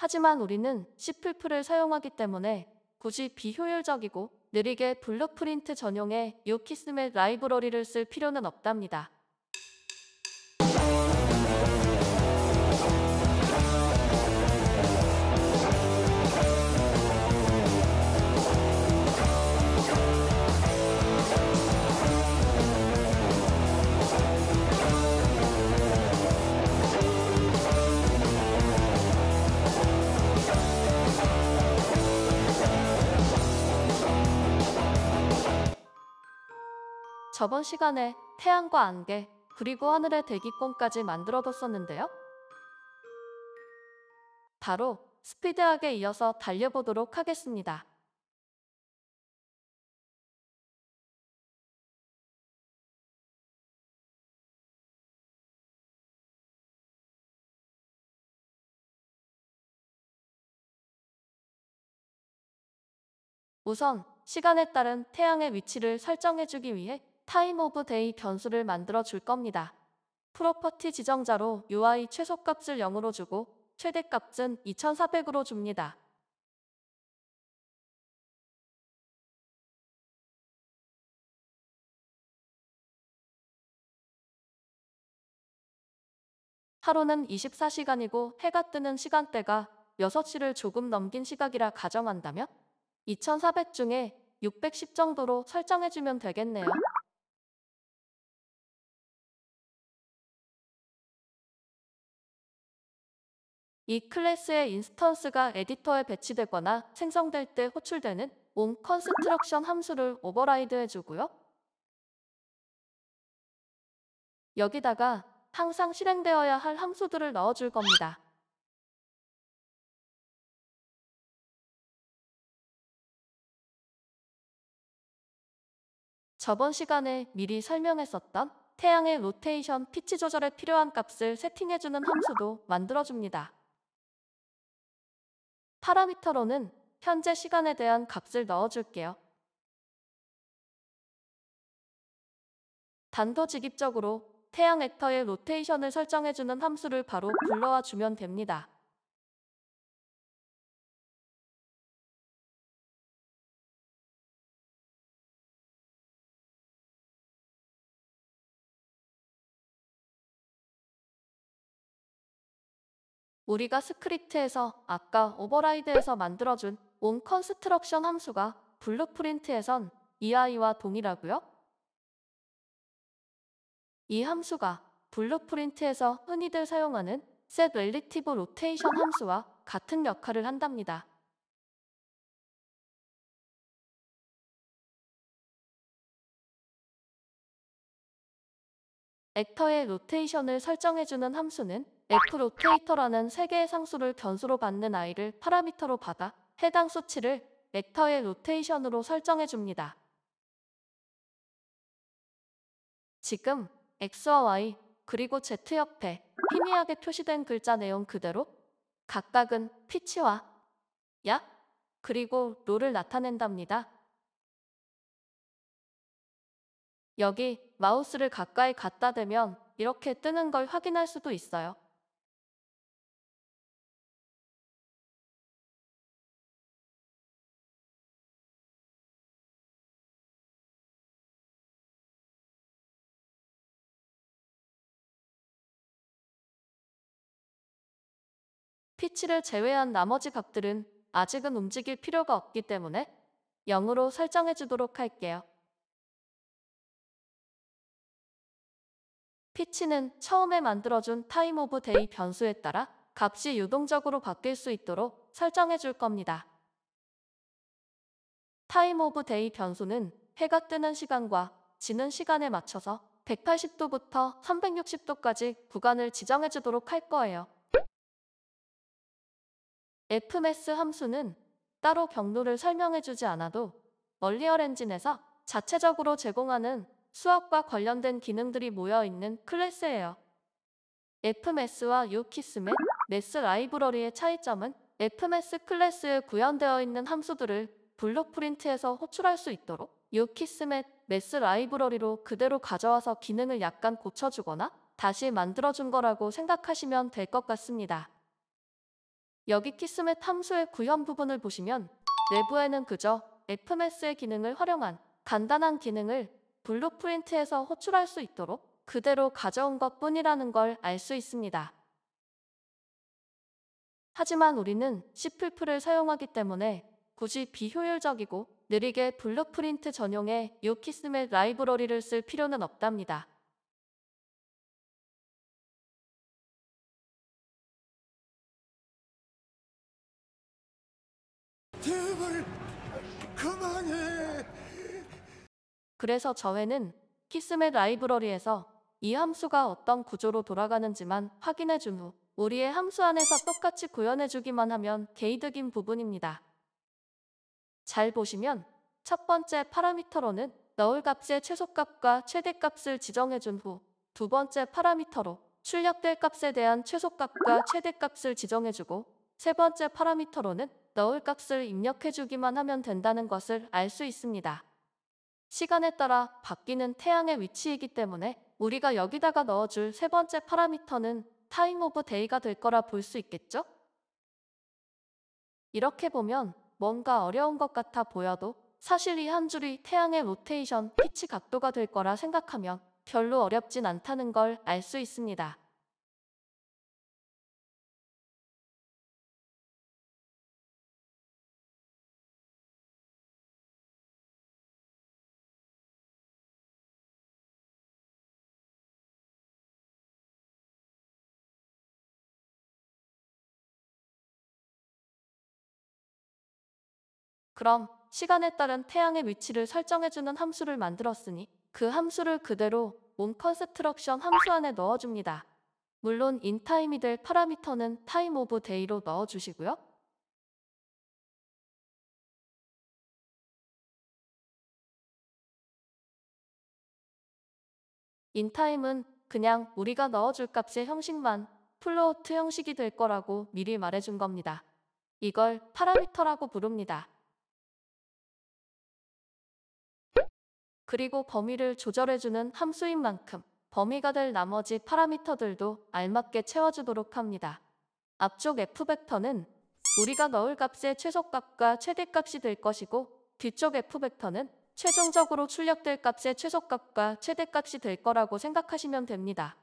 하지만 우리는 C++를 사용하기 때문에 굳이 비효율적이고 느리게 블루프린트 전용의 유키스맷 라이브러리를 쓸 필요는 없답니다. 저번 시간에 태양과 안개, 그리고 하늘의 대기권까지 만들어뒀었는데요. 바로 스피드하게 이어서 달려보도록 하겠습니다. 우선 시간에 따른 태양의 위치를 설정해주기 위해 타임 오브 데이 변수를 만들어 줄 겁니다. 프로퍼티 지정자로 UI 최소값을 0으로 주고 최대값은 2400으로 줍니다. 하루는 24시간이고 해가 뜨는 시간대가 6시를 조금 넘긴 시각이라 가정한다면 2400 중에 610 정도로 설정해주면 되겠네요. 이 클래스의 인스턴스가 에디터에 배치되거나 생성될 때 호출되는 온 컨스트럭션 함수를 오버라이드 해주고요. 여기다가 항상 실행되어야 할 함수들을 넣어줄 겁니다. 저번 시간에 미리 설명했었던 태양의 로테이션 피치 조절에 필요한 값을 세팅해주는 함수도 만들어줍니다. 파라미터로는 현재 시간에 대한 값을 넣어줄게요. 단도직입적으로 태양 벡터의 로테이션을 설정해주는 함수를 바로 불러와 주면 됩니다. 우리가 스크립트에서 아까 오버라이드에서 만들어준 온 컨스트럭션 함수가 블루프린트에선 이 아이와 동일하고요. 이 함수가 블루프린트에서 흔히들 사용하는 set relative rotation 함수와 같은 역할을 한답니다. 액터의 로테이션을 설정해주는 함수는 에프로테이터라는 3개의 상수를 변수로 받는 아이를 파라미터로 받아 해당 수치를 벡터의 로테이션으로 설정해 줍니다. 지금 x와 y 그리고 z 옆에 희미하게 표시된 글자 내용 그대로 각각은 피치와 야 그리고 로를 나타낸답니다. 여기 마우스를 가까이 갖다 대면 이렇게 뜨는 걸 확인할 수도 있어요. 피치를 제외한 나머지 값들은 아직은 움직일 필요가 없기 때문에 0으로 설정해 주도록 할게요. 피치는 처음에 만들어준 타임 오브 데이 변수에 따라 값이 유동적으로 바뀔 수 있도록 설정해 줄 겁니다. 타임 오브 데이 변수는 해가 뜨는 시간과 지는 시간에 맞춰서 180도부터 360도까지 구간을 지정해 주도록 할 거예요. FMS 함수는 따로 경로를 설명해주지 않아도 멀리얼 엔진에서 자체적으로 제공하는 수학과 관련된 기능들이 모여있는 클래스예요. FMS와 유키스맷, 메스 라이브러리의 차이점은 FMS 클래스에 구현되어 있는 함수들을 블록프린트에서 호출할 수 있도록 유키스맷, 메스 라이브러리로 그대로 가져와서 기능을 약간 고쳐주거나 다시 만들어준 거라고 생각하시면 될 것 같습니다. 여기 키스의 탐수의 구현 부분을 보시면 내부에는 그저 FMS의 기능을 활용한 간단한 기능을 블루프린트에서 호출할 수 있도록 그대로 가져온 것 뿐이라는 걸 알 수 있습니다. 하지만 우리는 시를 사용하기 때문에 굳이 비효율적이고 느리게 블루프린트 전용의 유키스의 라이브러리를 쓸 필요는 없답니다. 그래서 저회는 키스맷 라이브러리에서 이 함수가 어떤 구조로 돌아가는지만 확인해 준 후 우리의 함수 안에서 똑같이 구현해 주기만 하면 게이득인 부분입니다. 잘 보시면 첫 번째 파라미터로는 넣을 값의 최소값과 최대값을 지정해 준 후 두 번째 파라미터로 출력될 값에 대한 최소값과 최대값을 지정해 주고 세 번째 파라미터로는 넣을 값을 입력해 주기만 하면 된다는 것을 알 수 있습니다. 시간에 따라 바뀌는 태양의 위치이기 때문에 우리가 여기다가 넣어줄 세 번째 파라미터는 타임 오브 데이가 될 거라 볼 수 있겠죠? 이렇게 보면 뭔가 어려운 것 같아 보여도 사실 이 한 줄이 태양의 로테이션, 피치 각도가 될 거라 생각하면 별로 어렵진 않다는 걸 알 수 있습니다. 그럼 시간에 따른 태양의 위치를 설정해주는 함수를 만들었으니 그 함수를 그대로 몸 컨스트럭션 함수 안에 넣어줍니다. 물론 인타임이 될 파라미터는 t i m e o f d a y 로 넣어주시고요. 인타임은 그냥 우리가 넣어줄 값의 형식만 플로트 형식이 될 거라고 미리 말해준 겁니다. 이걸 파라미터라고 부릅니다. 그리고 범위를 조절해주는 함수인 만큼 범위가 될 나머지 파라미터들도 알맞게 채워주도록 합니다. 앞쪽 F벡터는 우리가 넣을 값의 최소값과 최대값이 될 것이고 뒤쪽 F벡터는 최종적으로 출력될 값의 최소값과 최대값이 될 거라고 생각하시면 됩니다.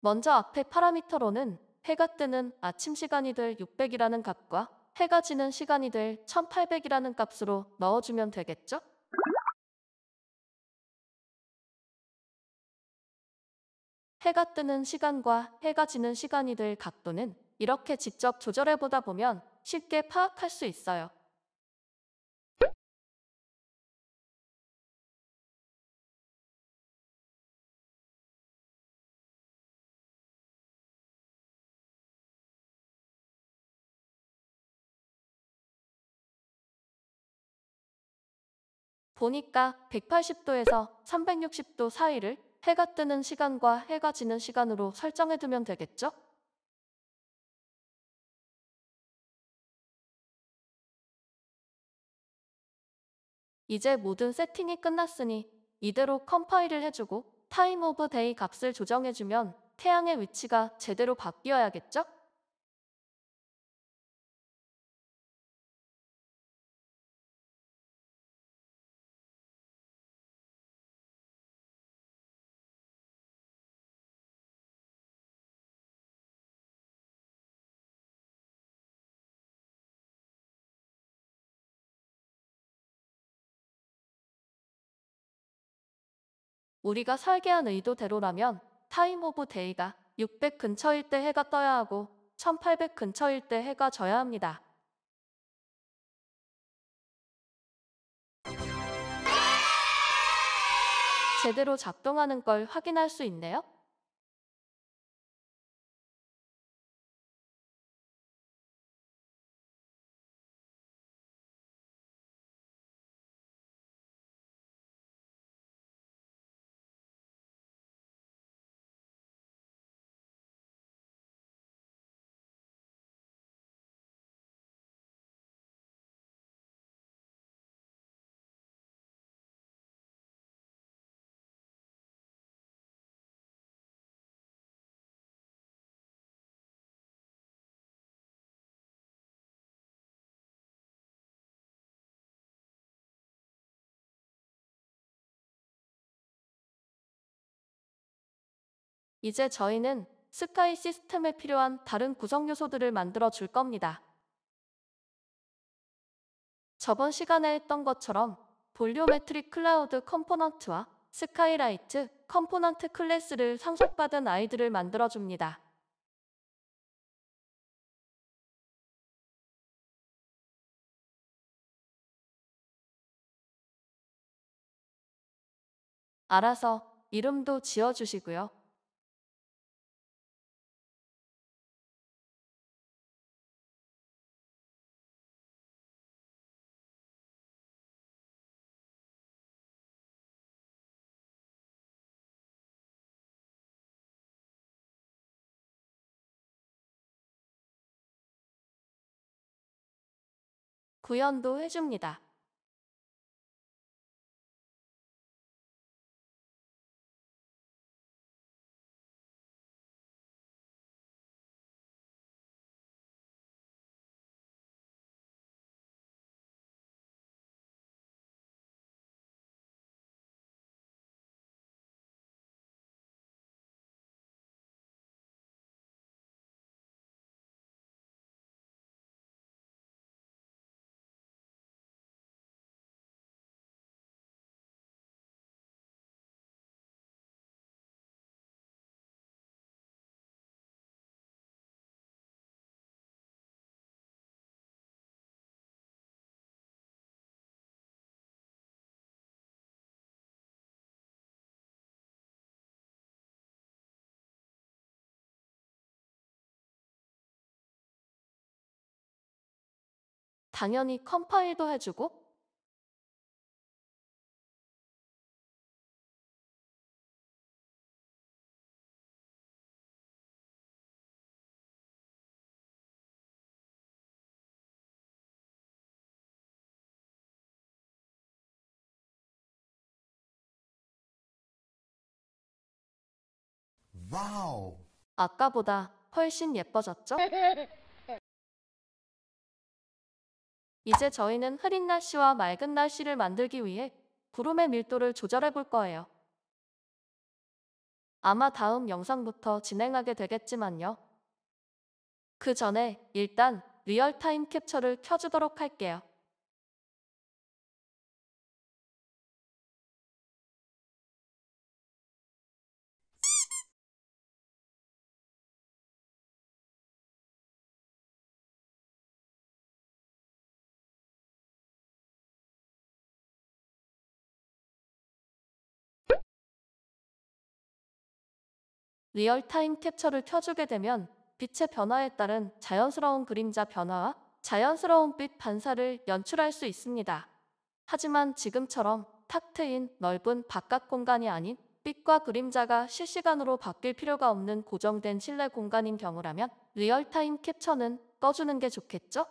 먼저 앞에 파라미터로는 해가 뜨는 아침 시간이 될 600이라는 값과 해가 지는 시간이 될 1800이라는 값으로 넣어주면 되겠죠? 해가 뜨는 시간과 해가 지는 시간이 될 각도는 이렇게 직접 조절해보다 보면 쉽게 파악할 수 있어요. 보니까 180도에서 360도 사이를 해가 뜨는 시간과 해가 지는 시간으로 설정해두면 되겠죠? 이제 모든 세팅이 끝났으니 이대로 컴파일을 해주고 타임 오브 데이 값을 조정해주면 태양의 위치가 제대로 바뀌어야겠죠? 우리가 설계한 의도대로라면 타임 오브 데이가 600 근처일 때 해가 떠야 하고 1800 근처일 때 해가 져야 합니다. 제대로 작동하는 걸 확인할 수 있네요. 이제 저희는 스카이 시스템에 필요한 다른 구성 요소들을 만들어 줄 겁니다. 저번 시간에 했던 것처럼 볼리오메트릭 클라우드 컴포넌트와 스카이라이트 컴포넌트 클래스를 상속받은 아이들을 만들어줍니다. 알아서 이름도 지어주시고요. 구현도 해줍니다. 당연히 컴파일도 해주고 와우. 아까보다 훨씬 예뻐졌죠? 이제 저희는 흐린 날씨와 맑은 날씨를 만들기 위해 구름의 밀도를 조절해 볼 거예요. 아마 다음 영상부터 진행하게 되겠지만요. 그 전에 일단 리얼타임 캡처를 켜주도록 할게요. 리얼타임 캡처를 켜주게 되면 빛의 변화에 따른 자연스러운 그림자 변화와 자연스러운 빛 반사를 연출할 수 있습니다. 하지만 지금처럼 탁 트인 넓은 바깥 공간이 아닌 빛과 그림자가 실시간으로 바뀔 필요가 없는 고정된 실내 공간인 경우라면 리얼타임 캡처는 꺼주는 게 좋겠죠?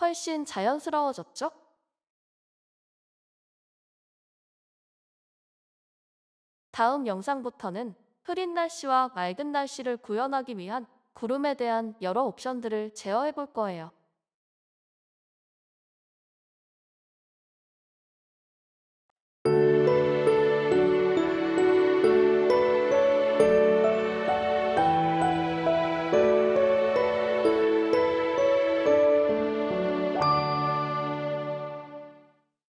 훨씬 자연스러워졌죠? 다음 영상부터는 흐린 날씨와 맑은 날씨를 구현하기 위한 구름에 대한 여러 옵션들을 제어해 볼 거예요.